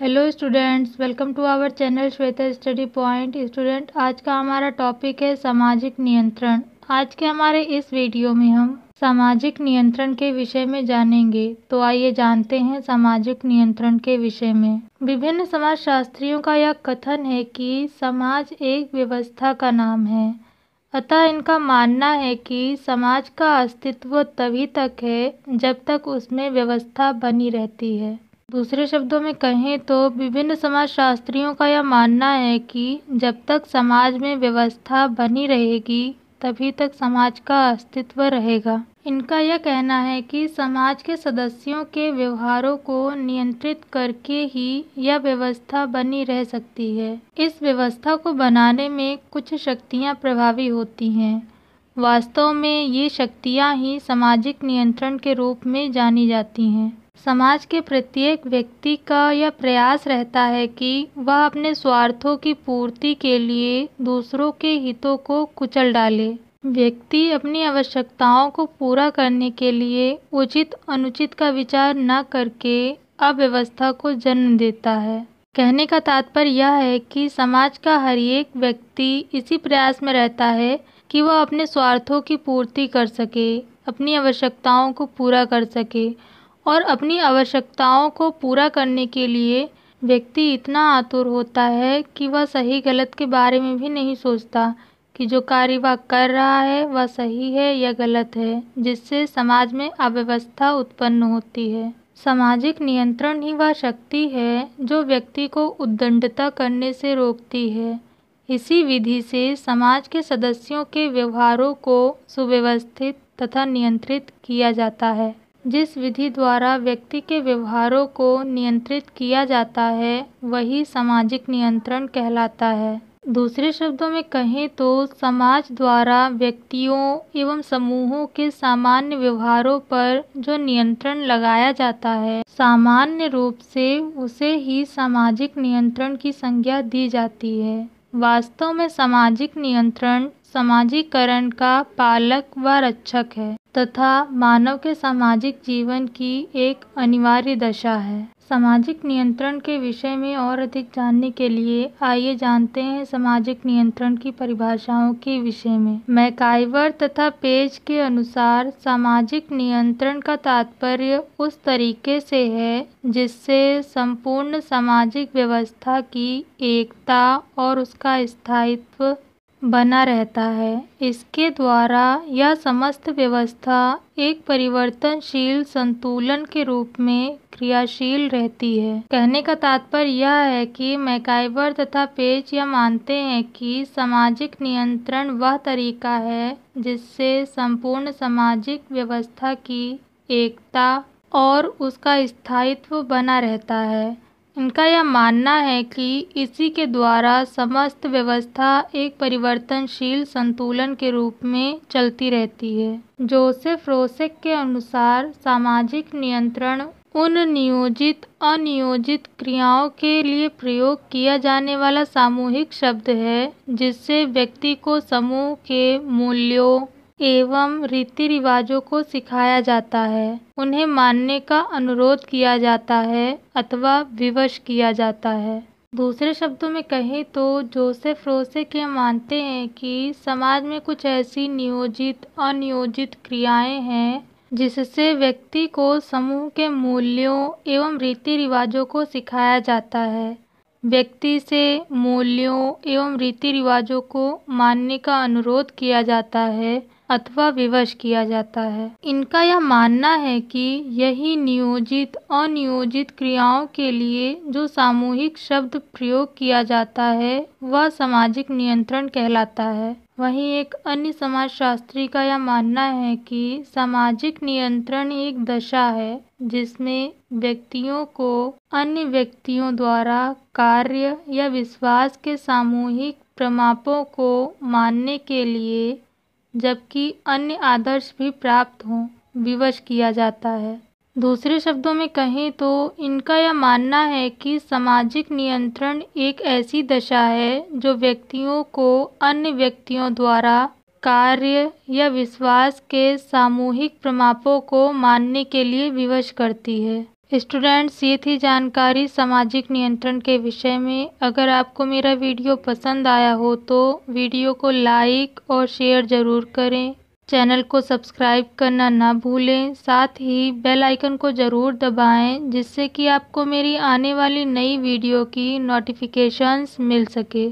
hello students welcome to our channel Shweta study point student आज का हमारा टॉपिक है सामाजिक नियंत्रण आज के हमारे इस वीडियो में हम सामाजिक नियंत्रण के विषय में जानेंगे तो आइए जानते हैं सामाजिक नियंत्रण के विषय में विभिन्न समाज शास्त्रियों का यह कथन है कि समाज एक व्यवस्था का नाम है अतः इनका मानना है कि समाज का अस्तित्व तभी तक है जब तक उसमें व्यवस्था बनी रहती है दूसरे शब्दों में कहें तो विभिन्न समाजशास्त्रियों का यह मानना है कि जब तक समाज में व्यवस्था बनी रहेगी तभी तक समाज का अस्तित्व रहेगा इनका यह कहना है कि समाज के सदस्यों के व्यवहारों को नियंत्रित करके ही यह व्यवस्था बनी रह सकती है इस व्यवस्था को बनाने में कुछ शक्तियाँ प्रभावी होती हैं वास्तव में ये शक्तियाँ ही सामाजिक नियंत्रण के रूप में जानी जाती हैं समाज के प्रत्येक व्यक्ति का यह प्रयास रहता है कि वह अपने स्वार्थों की पूर्ति के लिए दूसरों के हितों को कुचल डाले व्यक्ति अपनी आवश्यकताओं को पूरा करने के लिए उचित अनुचित का विचार न करके अव्यवस्था को जन्म देता है कहने का तात्पर्य यह है कि समाज का हर एक व्यक्ति इसी प्रयास में रहता है कि वह अपने स्वार्थों की पूर्ति कर सके अपनी आवश्यकताओं को पूरा कर सके और अपनी आवश्यकताओं को पूरा करने के लिए व्यक्ति इतना आतुर होता है कि वह सही गलत के बारे में भी नहीं सोचता कि जो कार्य वह कर रहा है वह सही है या गलत है जिससे समाज में अव्यवस्था उत्पन्न होती है सामाजिक नियंत्रण ही वह शक्ति है जो व्यक्ति को उद्दंडता करने से रोकती है इसी विधि से समाज के सदस्यों के व्यवहारों को सुव्यवस्थित तथा नियंत्रित किया जाता है जिस विधि द्वारा व्यक्ति के व्यवहारों को नियंत्रित किया जाता है वही सामाजिक नियंत्रण कहलाता है दूसरे शब्दों में कहें तो समाज द्वारा व्यक्तियों एवं समूहों के सामान्य व्यवहारों पर जो नियंत्रण लगाया जाता है सामान्य रूप से उसे ही सामाजिक नियंत्रण की संज्ञा दी जाती है वास्तव में सामाजिक नियंत्रण समाजीकरण का पालक व रक्षक है तथा मानव के सामाजिक जीवन की एक अनिवार्य दशा है सामाजिक नियंत्रण के विषय में और अधिक जानने के लिए आइए जानते हैं सामाजिक नियंत्रण की परिभाषाओं के विषय में मैकाइवर तथा पेज के अनुसार सामाजिक नियंत्रण का तात्पर्य उस तरीके से है जिससे संपूर्ण सामाजिक व्यवस्था की एकता और उसका स्थायित्व बना रहता है इसके द्वारा यह समस्त व्यवस्था एक परिवर्तनशील संतुलन के रूप में क्रियाशील रहती है कहने का तात्पर्य यह है कि मैकाइवर तथा पेज यह मानते हैं कि सामाजिक नियंत्रण वह तरीका है जिससे संपूर्ण सामाजिक व्यवस्था की एकता और उसका स्थायित्व बना रहता है इनका यह मानना है कि इसी के द्वारा समस्त व्यवस्था एक परिवर्तनशील संतुलन के रूप में चलती रहती है जोसेफ रोसेक के अनुसार सामाजिक नियंत्रण उन नियोजित अनियोजित क्रियाओं के लिए प्रयोग किया जाने वाला सामूहिक शब्द है जिससे व्यक्ति को समूह के मूल्यों एवं रीति रिवाजों को सिखाया जाता है उन्हें मानने का अनुरोध किया जाता है अथवा विवश किया जाता है दूसरे शब्दों में कहें तो जोसेफ रोसे के मानते हैं कि समाज में कुछ ऐसी नियोजित अनियोजित क्रियाएं हैं जिससे व्यक्ति को समूह के मूल्यों एवं रीति रिवाजों को सिखाया जाता है व्यक्ति से मूल्यों एवं रीति रिवाजों को मानने का अनुरोध किया जाता है अथवा विवश किया जाता है इनका यह मानना है कि यही नियोजित अनियोजित क्रियाओं के लिए जो सामूहिक शब्द प्रयोग किया जाता है वह सामाजिक नियंत्रण कहलाता है वहीं एक अन्य समाजशास्त्री का यह मानना है कि सामाजिक नियंत्रण एक दशा है जिसमें व्यक्तियों को अन्य व्यक्तियों द्वारा कार्य या विश्वास के सामूहिक प्रमापों को मानने के लिए जबकि अन्य आदर्श भी प्राप्त हों विवश किया जाता है दूसरे शब्दों में कहें तो इनका यह मानना है कि सामाजिक नियंत्रण एक ऐसी दशा है जो व्यक्तियों को अन्य व्यक्तियों द्वारा कार्य या विश्वास के सामूहिक प्रमापों को मानने के लिए विवश करती है स्टूडेंट्स ये थी जानकारी सामाजिक नियंत्रण के विषय में अगर आपको मेरा वीडियो पसंद आया हो तो वीडियो को लाइक और शेयर ज़रूर करें चैनल को सब्सक्राइब करना ना भूलें साथ ही बेल आइकन को ज़रूर दबाएं जिससे कि आपको मेरी आने वाली नई वीडियो की नोटिफिकेशंस मिल सके